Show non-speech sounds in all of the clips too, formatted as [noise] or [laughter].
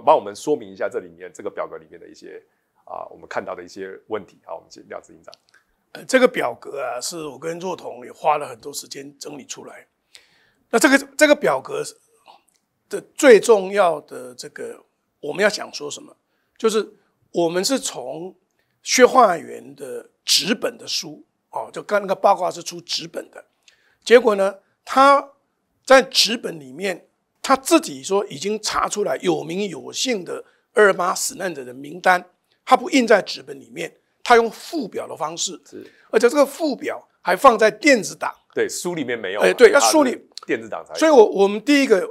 帮我们说明一下这里面这个表格里面的一些啊，我们看到的一些问题。好，我们请廖执行长。呃，这个表格啊，是我跟若彤也花了很多时间整理出来。那这个这个表格的最重要的这个，我们要想说什么，就是我们是从薛化元的纸本的书哦，就刚那个报告是出纸本的，结果呢，他在纸本里面。他自己说已经查出来有名有姓的二八死难者的名单，他不印在纸本里面，他用附表的方式，而且这个附表还放在电子档，对，书里面没有，哎，对，要书里电子档才。所以我我们第一个，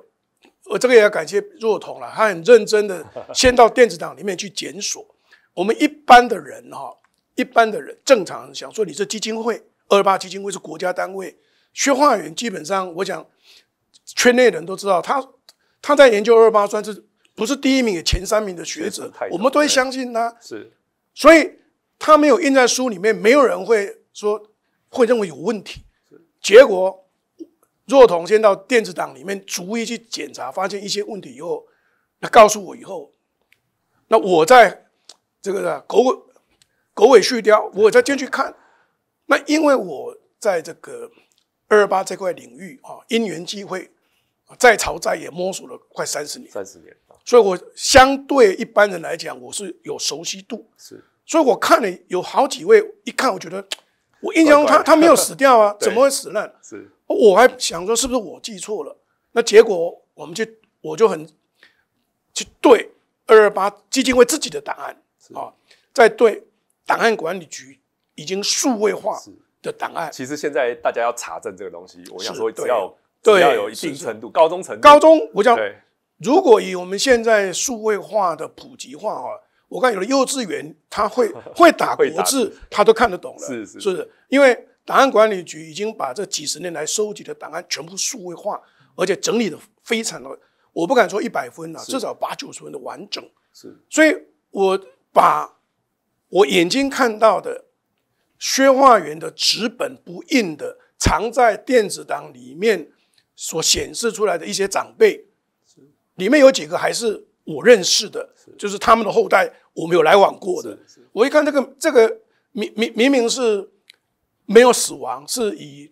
我这个也要感谢若彤了，他很认真的先到电子档里面去检索。我们一般的人哈，一般的人正常想说，你是基金会，二八基金会是国家单位，薛化元基本上，我想。圈内人都知道他，他在研究二八，算是不是第一名前三名的学者，我们都会相信他。是，所以他没有印在书里面，没有人会说会认为有问题。结果若彤先到电子档里面逐一去检查，发现一些问题以后，他告诉我以后，那我在这个狗尾狗尾续貂，我再进去看，那因为我在这个二二八这块领域啊，因缘机会。在朝在野摸索了快三十年，三十年，所以我相对一般人来讲，我是有熟悉度。是，所以我看了有好几位，一看我觉得，我印象中他他没有死掉啊，[laughs] 怎么会死呢？是，我还想说是不是我记错了？那结果我们就我就很去对二二八基金会自己的档案啊，在对档案管理局已经数位化的档案。其实现在大家要查证这个东西，我想说只要。对，要有一定程度，高中程度。高中，我讲，如果以我们现在数位化的普及化啊，我看有的幼稚园，他会 [laughs] 会打国字，他都看得懂了，是是，是因为档案管理局已经把这几十年来收集的档案全部数位化，而且整理的非常的，我不敢说一百分了，至少八九十分的完整。是，所以我把我眼睛看到的宣化园的纸本不印的，藏在电子档里面。所显示出来的一些长辈，里面有几个还是我认识的，就是他们的后代，我们有来往过的。我一看这个，这个明明明明是没有死亡，是以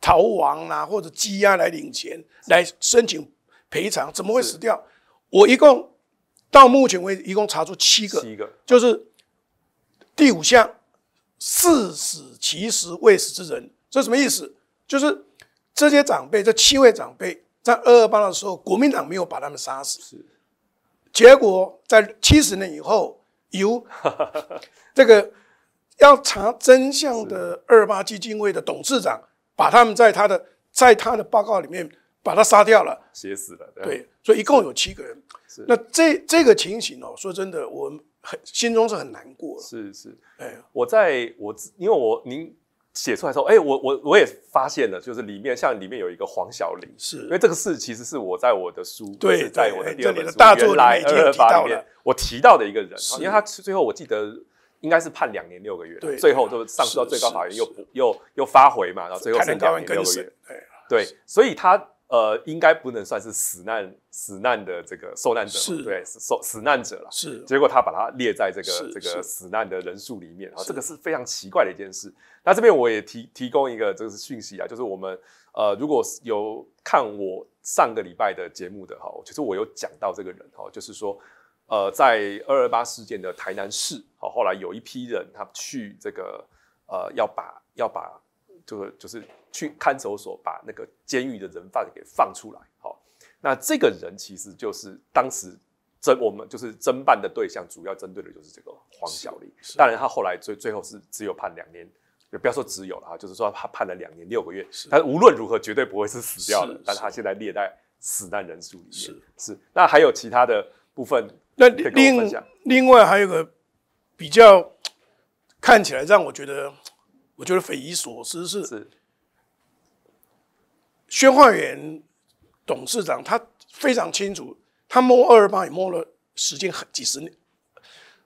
逃亡啊或者羁押来领钱来申请赔偿，怎么会死掉？我一共到目前为止一共查出七个，七个就是第五项，四死其实未死之人，这什么意思？就是。这些长辈，这七位长辈，在二二八的时候，国民党没有把他们杀死。是，结果在七十年以后，由 [laughs] 这个要查真相的二八基金会的董事长，把他们在他的在他的报告里面把他杀掉了，写死了。对，所以一共有七个人。是，那这这个情形哦，说真的，我很心中是很难过。是是，哎，我在我，因为我您。写出来时候，哎，我我我也发现了，就是里面像里面有一个黄晓玲，是因为这个事其实是我在我的书，对，在我的第二本书《大助来》二二八里面，我提到的一个人，因为他最后我记得应该是判两年六个月，最后就上诉到最高法院又又又发回嘛，然后最后两年六个月，对，所以他。呃，应该不能算是死难死难的这个受难者，对，受死难者了。是，结果他把他列在这个这个死难的人数里面，这个是非常奇怪的一件事。那这边我也提提供一个就是讯息啊，就是我们呃如果有看我上个礼拜的节目的哈，其实我有讲到这个人哈，就是说呃在二二八事件的台南市，好，后来有一批人他去这个呃要把要把。就是就是去看守所把那个监狱的人犯给放出来，好，那这个人其实就是当时侦我们就是侦办的对象，主要针对的就是这个黄小丽。当然，他后来最最后是只有判两年，也不要说只有了哈，就是说他判了两年六个月，但是无论如何绝对不会是死掉的。但他现在列在死难人数里面，是。那还有其他的部分，那另另外还有个比较看起来让我觉得。我觉得匪夷所思是是，宣化元董事长他非常清楚，他摸二八也摸了时间很几十年。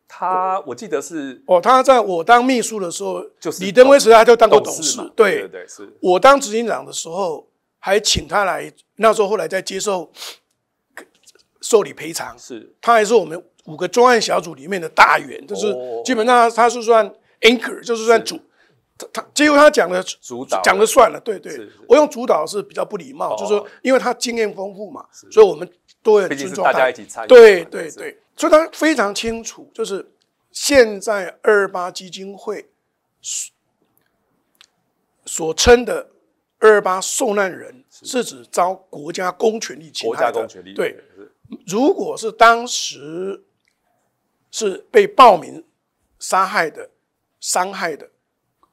他我记得是哦，他在我当秘书的时候，就是李登辉时代他就当过董事，对对对，是我当执行长的时候还请他来，那时候后来在接受 [coughs] 受理赔偿，是，他还是我们五个专案小组里面的大员，就是基本上他是算 anchor，就是算主。他，结果他讲了，讲了算了，对对，我用主导是比较不礼貌，就是说，因为他经验丰富嘛，所以我们都很尊重他。对对对，所以他非常清楚，就是现在二八基金会所称的二二八受难人，是指遭国家公权力侵害的。对，如果是当时是被暴民杀害的、伤害的。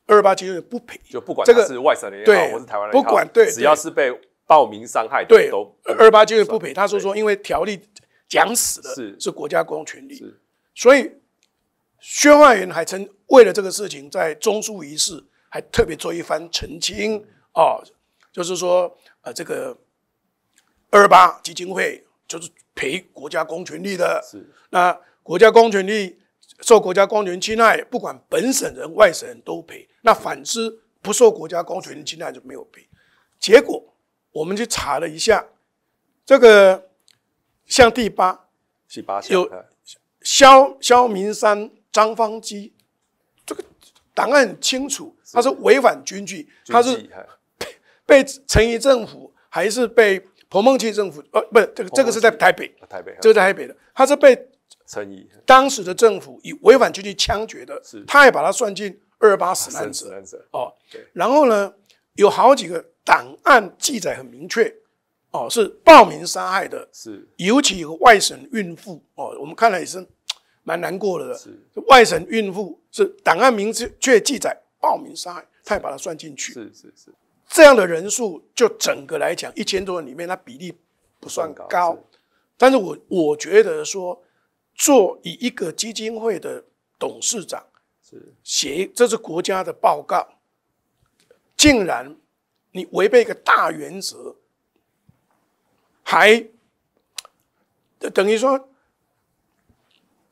二八基金不赔，就不管这个是外省人也好，我是台湾，不管对，只要是被暴民伤害，对都二八基金不赔。他是说，因为条例讲死的，是是国家公权力，所以薛焕元还曾为了这个事情，在中枢仪式还特别做一番澄清哦，就是说，呃，这个二八基金会就是赔国家公权力的，是那国家公权力。受国家公权侵害，不管本省人、外省人都赔。那反之不受国家公权侵害就没有赔。结果我们去查了一下，这个像第八、第八有肖肖明山、张方基，这个档案很清楚，他是违反军纪，他是被陈仪政府还是被彭孟熙政府？呃，不是这个这个是在台北，台北，这个在台北的，他是被。乘以当时的政府以违反军纪枪决的，是，他也把它算进二八死难者。死者哦，然后呢，有好几个档案记载很明确，哦，是暴民杀害的，是。尤其有个外省孕妇，哦，我们看了也是蛮难过的。是外省孕妇是档案名字却记载暴民杀害，他也把它算进去。是是是。这样的人数就整个来讲，一千多人里面，它比例不算高。高。但是我我觉得说。做以一个基金会的董事长，是写，这是国家的报告，竟然你违背一个大原则，还等于说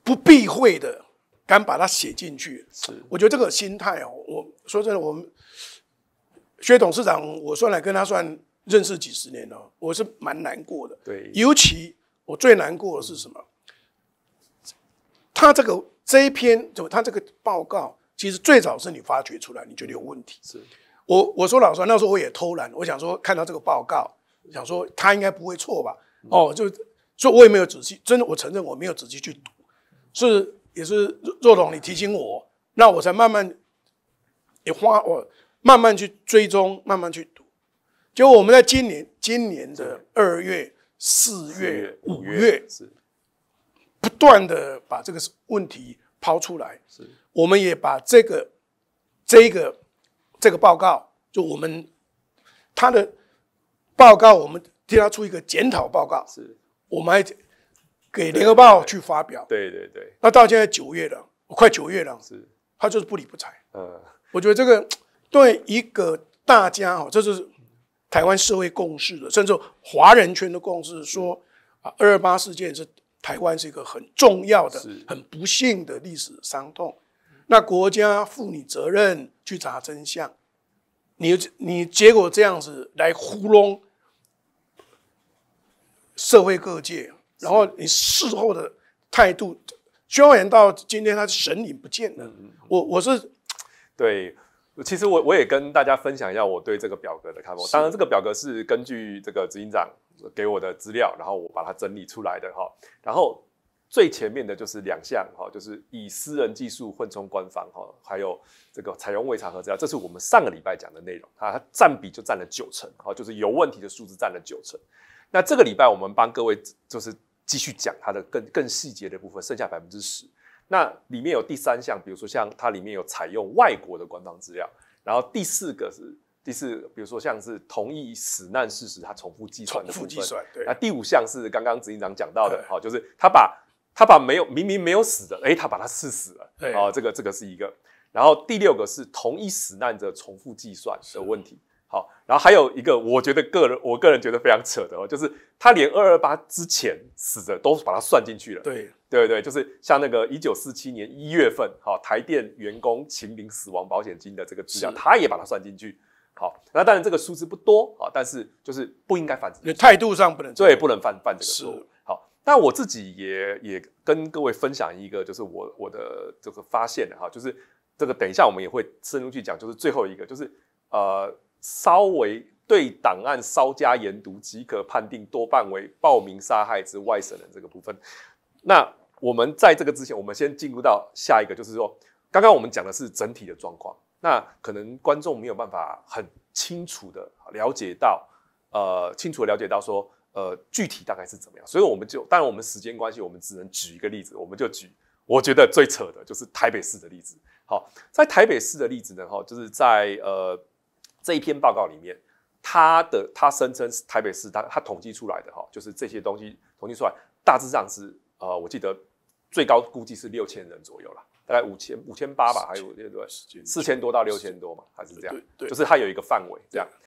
不避讳的，敢把它写进去。是，我觉得这个心态哦，我说真的，我们薛董事长，我算来跟他算认识几十年了，我是蛮难过的。对，尤其我最难过的是什么？他这个这一篇，就他这个报告，其实最早是你发掘出来，你觉得有问题。是我我说老实话，那时候我也偷懒，我想说看到这个报告，想说他应该不会错吧？哦，就所以我也没有仔细，真的我承认我没有仔细去读，是也是若总你提醒我，那我才慢慢，也花我慢慢去追踪，慢慢去读。就我们在今年今年的二月、四月、五月是。不断的把这个问题抛出来，是，我们也把这个、这个、这个报告，就我们他的报告，我们替他出一个检讨报告，是，我们还给联合报去发表，对对对。那到现在九月了，快九月了，是，他就是不理不睬，嗯，我觉得这个对一个大家哈，这是台湾社会共识的，甚至华人圈的共识，说啊，二二八事件是。台湾是一个很重要的、很不幸的历史伤痛。那国家负你责任去查真相，你你结果这样子来糊弄社会各界，然后你事后的态度，宣然到今天他神影不见了。我我是对。其实我我也跟大家分享一下我对这个表格的看法。当然，这个表格是根据这个执行长给我的资料，然后我把它整理出来的哈。然后最前面的就是两项哈，就是以私人技术混充官方哈，还有这个采用未查核资料，这是我们上个礼拜讲的内容啊，它占比就占了九成哈，就是有问题的数字占了九成。那这个礼拜我们帮各位就是继续讲它的更更细节的部分，剩下百分之十。那里面有第三项，比如说像它里面有采用外国的官方资料，然后第四个是第四，比如说像是同一死难事实，它重复计算的。重复计算，对。那第五项是刚刚执行长讲到的，好，就是他把他把没有明明没有死的，哎，他把他试死了。对。哦，这个这个是一个。然后第六个是同一死难者重复计算的问题。好，然后还有一个，我觉得个人，我个人觉得非常扯的哦，就是他连二二八之前死的都把它算进去了。对对对，就是像那个一九四七年一月份，哈，台电员工秦明死亡保险金的这个资料，他也把它算进去。好，那当然这个数字不多啊，但是就是不应该犯。态度上不能，对，不能犯犯这个错误。好，那我自己也也跟各位分享一个，就是我我的这个发现哈，就是这个等一下我们也会深入去讲，就是最后一个就是呃。稍微对档案稍加研读即可判定，多半为暴民杀害之外省人这个部分。那我们在这个之前，我们先进入到下一个，就是说，刚刚我们讲的是整体的状况，那可能观众没有办法很清楚的了解到，呃，清楚的了解到说，呃，具体大概是怎么样。所以我们就，当然我们时间关系，我们只能举一个例子，我们就举，我觉得最扯的就是台北市的例子。好，在台北市的例子呢，哈，就是在呃。这一篇报告里面，他的他声称是台北市，他他统计出来的哈，就是这些东西统计出来，大致上是呃，我记得最高估计是六千人左右了，大概五千五千八吧，还有多少？四千多到六千多嘛，还是这样，就是它有一个范围这样。